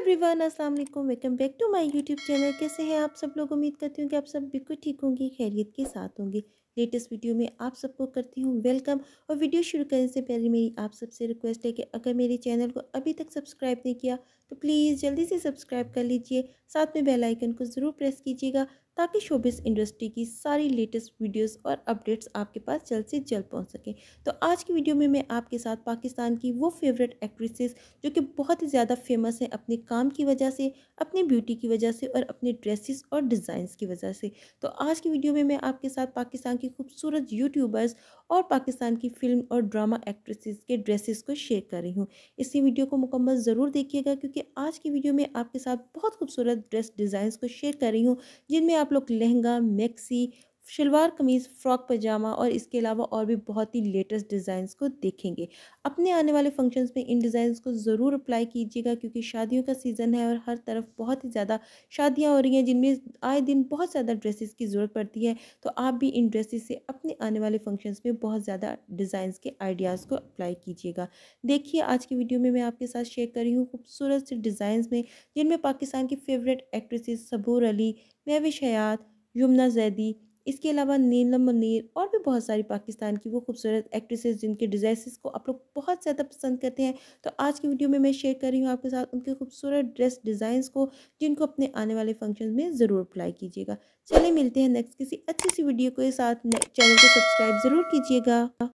everyone अस्सलाम वालेकुम welcome back to my YouTube channel कैसे हैं आप सब लोग उम्मीद करती हूँ कि आप सब बिल्कुल ठीक होंगी खैरियत के साथ होंगे लेटेस्ट वीडियो में आप सबको करती हूँ वेलकम और वीडियो शुरू करने से पहले मेरी आप सबसे रिक्वेस्ट है कि अगर मेरे चैनल को अभी तक सब्सक्राइब नहीं किया तो प्लीज़ जल्दी से सब्सक्राइब कर लीजिए साथ में बेलाइकन को ज़रूर प्रेस कीजिएगा ताकि शोबिस इंडस्ट्री की सारी लेटेस्ट वीडियोस और अपडेट्स आपके पास जल्द से जल्द पहुंच सकें तो आज की वीडियो में मैं आपके साथ पाकिस्तान की वो फेवरेट एक्ट्रेसेस जो कि बहुत ही ज़्यादा फेमस हैं अपने काम की वजह से अपनी ब्यूटी की वजह से और अपने ड्रेसेस और डिज़ाइंस की वजह से तो आज की वीडियो में मैं आपके साथ पाकिस्तान की खूबसूरत यूट्यूबर्स और पाकिस्तान की फ़िल्म और ड्रामा एक्ट्रेसेस के ड्रेसेस को शेयर कर रही हूँ इसी वीडियो को मुकम्मल ज़रूर देखिएगा क्योंकि आज की वीडियो में आपके साथ बहुत खूबसूरत ड्रेस डिज़ाइंस को शेयर कर रही हूँ जिनमें आप आप लोग लहंगा मैक्सी शलवार कमीज़ फ्रॉक पजामा और इसके अलावा और भी बहुत ही लेटेस्ट डिज़ाइंस को देखेंगे अपने आने वाले फंक्शंस में इन डिज़ाइंस को ज़रूर अप्लाई कीजिएगा क्योंकि शादियों का सीज़न है और हर तरफ बहुत ही ज़्यादा शादियाँ हो रही हैं जिनमें आए दिन बहुत ज़्यादा ड्रेसेस की ज़रूरत पड़ती है तो आप भी इन ड्रेसेस से अपने आने वाले फंक्शन में बहुत ज़्यादा डिज़ाइंस के आइडियाज़ को अप्लाई कीजिएगा देखिए आज की वीडियो में मैं आपके साथ शेयर कर रही हूँ खूबसूरत से डिज़ाइंस में जिनमें पाकिस्तान की फेवरेट एक्ट्रेसेस सबूर अली महविश हयात यमुना जैदी इसके अलावा नीलम मनीर और भी बहुत सारी पाकिस्तान की वो खूबसूरत एक्ट्रेसेस जिनके ड्रेसेस को आप लोग बहुत ज़्यादा पसंद करते हैं तो आज की वीडियो में मैं शेयर कर रही हूँ आपके साथ उनके खूबसूरत ड्रेस डिज़ाइंस को जिनको अपने आने वाले फंक्शन में ज़रूर अप्लाई कीजिएगा चले मिलते हैं नेक्स्ट किसी अच्छी सी वीडियो के साथ चैनल को सब्सक्राइब ज़रूर कीजिएगा